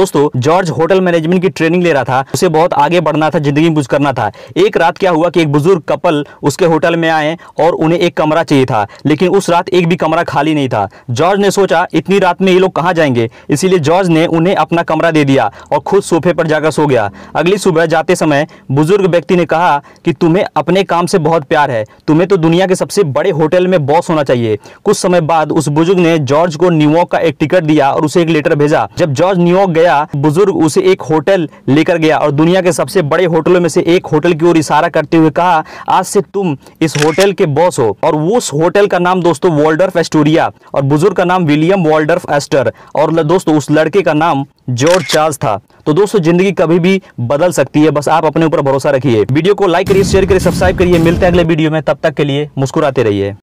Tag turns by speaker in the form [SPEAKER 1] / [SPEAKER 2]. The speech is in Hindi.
[SPEAKER 1] दोस्तों जॉर्ज होटल मैनेजमेंट की ट्रेनिंग ले रहा था उसे बहुत आगे बढ़ना था जिंदगी में कुछ करना था एक रात क्या हुआ कि एक बुजुर्ग कपल उसके होटल में आए और उन्हें एक कमरा चाहिए था लेकिन उस रात एक भी कमरा खाली नहीं था जॉर्ज ने सोचा इतनी रात में ये लोग कहाँ जाएंगे इसीलिए जॉर्ज ने उन्हें अपना कमरा दे दिया और खुद सोफे पर जाकर सो गया अगली सुबह जाते समय बुजुर्ग व्यक्ति ने कहा कि तुम्हें अपने काम से बहुत प्यार है तुम्हें तो दुनिया के सबसे बड़े होटल में बॉस होना चाहिए कुछ समय बाद उस बुजुर्ग ने जॉर्ज को न्यूयॉर्क का एक टिकट दिया और उसे एक लेटर भेजा जब जॉर्ज न्यूयॉर्क गया गया बुजुर्ग उसे एक होटल लेकर गया और दुनिया के सबसे बड़े होटलों में से एक होटल की ओर इशारा करते हुए कहा आज से तुम इस होटल के बॉस हो और उस होटल का नाम दोस्तों वॉल्डर्फ एस्टोरिया और बुजुर्ग का नाम विलियम वॉल्डर्फ एस्टर और दोस्तों उस लड़के का नाम जॉर्ज चार्ल्स था तो दोस्तों जिंदगी कभी भी बदल सकती है बस आप अपने ऊपर भरोसा रखिए वीडियो को लाइक करिए शेयर करिए सब्सक्राइब करिए मिलते हैं अगले वीडियो में तब तक के लिए मुस्कुराते रहिए